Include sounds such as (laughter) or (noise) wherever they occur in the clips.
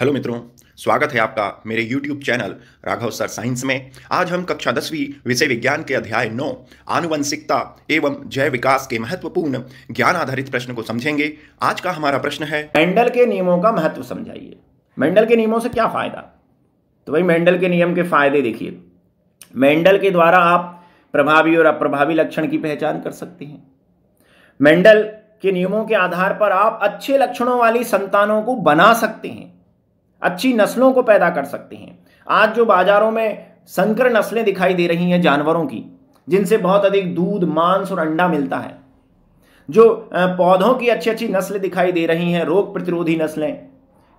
hello मित्रों स्वागत है आपका मेरे YouTube channel Raghav sir science में आज हम कक्षा दसवीं विषय विज्ञान के अध्याय नौ आनुवंशिकता एवं जैव विकास के महत्वपूर्ण ज्ञान आधारित प्रश्न को समझेंगे आज का हमारा प्रश्न है मेंडल के नियमों का महत्व समझाइए मेंडल के नियमों से क्या फायदा तो भाई मेंडल के नियम के फायदे देखिए मेंडल के द्वारा आप प्रभावी और अप्रभावी लक्षण की पहचान कर सकते हैं मेंडल के नियमों के आधार पर आप अच्छे लक्षणों वाली संतानों को बना सकते हैं अच्छी नस्लों को पैदा कर सकते हैं आज जो बाजारों में संकर नस्लें दिखाई दे रही हैं जानवरों की जिनसे बहुत अधिक दूध मांस और अंडा मिलता है जो पौधों की अच्छी अच्छी नस्लें दिखाई दे रही हैं रोग प्रतिरोधी नस्लें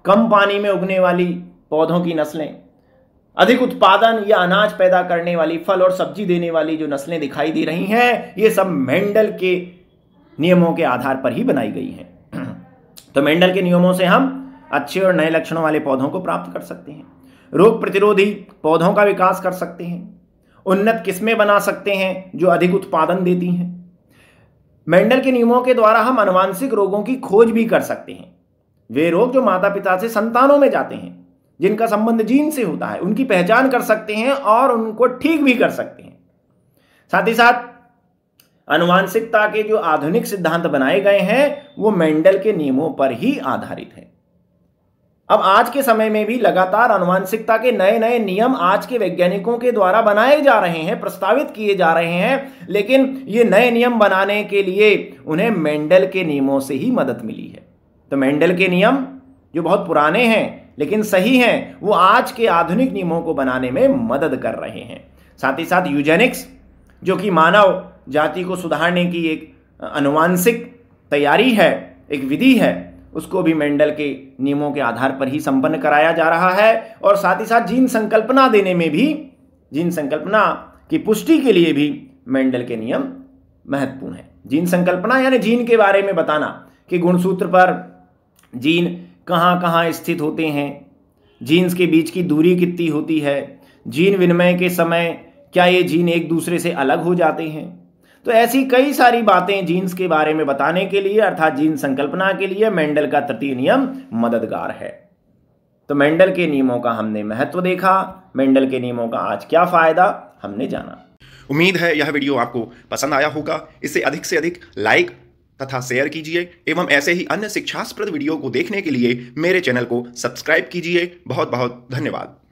कम पानी में उगने वाली पौधों की नस्लें अधिक उत्पादन या अनाज पैदा करने वाली फल और सब्जी देने वाली जो नस्लें दिखाई दे रही हैं ये सब मेंडल के नियमों के आधार पर ही बनाई गई हैं (clears throat) तो मेंडल के नियमों से हम अच्छे और नए लक्षणों वाले पौधों को प्राप्त कर सकते हैं रोग प्रतिरोधी पौधों का विकास कर सकते हैं उन्नत किस्में बना सकते हैं जो अधिक उत्पादन देती हैं मेंडल के नियमों के द्वारा हम अनुवांशिक रोगों की खोज भी कर सकते हैं वे रोग जो माता पिता से संतानों में जाते हैं जिनका संबंध जीन से होता है उनकी पहचान कर सकते हैं और उनको ठीक भी कर सकते हैं साथ ही साथ अनुवांशिकता के जो आधुनिक सिद्धांत बनाए गए हैं वो मेंडल के नियमों पर ही आधारित है अब आज के समय में भी लगातार अनुवांशिकता के नए नए नियम आज के वैज्ञानिकों के द्वारा बनाए जा रहे हैं प्रस्तावित किए जा रहे हैं लेकिन ये नए नियम बनाने के लिए उन्हें मेंडल के नियमों से ही मदद मिली है तो मेंडल के नियम जो बहुत पुराने हैं लेकिन सही हैं वो आज के आधुनिक नियमों को बनाने में मदद कर रहे हैं साथ ही साथ यूजेनिक्स जो कि मानव जाति को सुधारने की एक अनुवांशिक तैयारी है एक विधि है उसको भी मेंडल के नियमों के आधार पर ही संपन्न कराया जा रहा है और साथ ही साथ जीन संकल्पना देने में भी जीन संकल्पना की पुष्टि के लिए भी मेंडल के नियम महत्वपूर्ण है जीन संकल्पना यानी जीन के बारे में बताना कि गुणसूत्र पर जीन कहाँ कहाँ स्थित होते हैं जीन्स के बीच की दूरी कितनी होती है जीन विनिमय के समय क्या ये जीन एक दूसरे से अलग हो जाते हैं तो ऐसी कई सारी बातें जीन्स के बारे में बताने के लिए अर्थात जीन संकल्पना के लिए मेंडल का तृतीय नियम मददगार है तो मेंडल के नियमों का हमने महत्व देखा मेंडल के नियमों का आज क्या फायदा हमने जाना उम्मीद है यह वीडियो आपको पसंद आया होगा इसे अधिक से अधिक लाइक तथा शेयर कीजिए एवं ऐसे ही अन्य शिक्षास्प्रद वीडियो को देखने के लिए मेरे चैनल को सब्सक्राइब कीजिए बहुत बहुत धन्यवाद